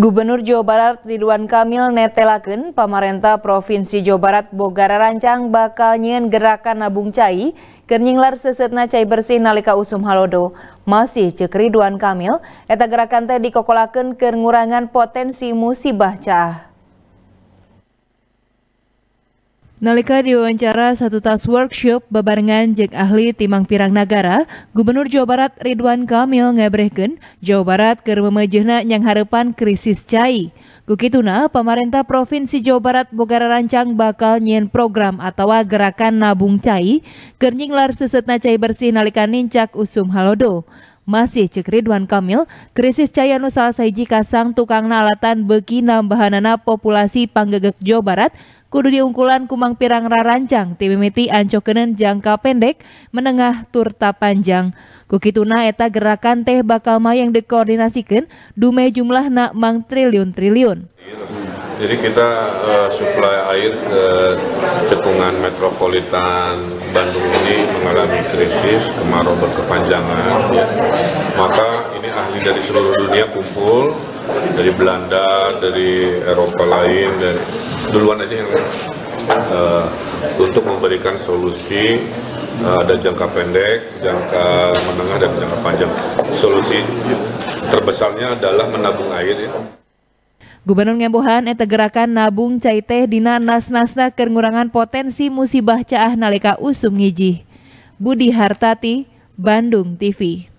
Gubernur Jawa Barat Ridwan Kamil netelaken pemerintah Provinsi Jawa Barat Bogara Rancang bakal nyen gerakan nabung cai kernyinglar sesetna cai bersih nalika usum halodo. Masih cek Ridwan Kamil, eta gerakan teh dikokolaken ke ngurangan potensi musibah cah. Nalika diwawancara satu tas workshop bebarengan jeng ahli Timang Pirang negara, Gubernur Jawa Barat Ridwan Kamil ngebrehken Jawa Barat ke memejehna yang harapan krisis cai. Kukituna, pemerintah Provinsi Jawa Barat Bogara Rancang bakal nyen program atau gerakan nabung cai, lar sesetna cai bersih nalika nincak usum halodo. Masih cek Ridwan Kamil, krisis cahaya salah saiji kasang tukang nalatan beki nambahanana populasi panggegek Jawa Barat, kudu diungkulan kumang pirang rarancang timimiti ancokenen jangka pendek, menengah turta panjang. Kukituna eta gerakan teh bakal mayang dikoordinasikan dume jumlah nak mang triliun-triliun. Jadi kita uh, eh, suplai air ke cekungan metropolitan Bandung ini mengalami krisis, kemarau berkepanjangan, maka ini ahli dari seluruh dunia kumpul dari Belanda, dari Eropa lain, dan duluan aja yang uh, untuk memberikan solusi uh, ada jangka pendek, jangka menengah dan jangka panjang. Solusi terbesarnya adalah menabung air ya. Gubernur Ngebohan eta gerakan nabung cai teh dina nas-nasna keur ngurangan potensi musibah caah nalika usum ngijih. Budi Hartati, Bandung TV.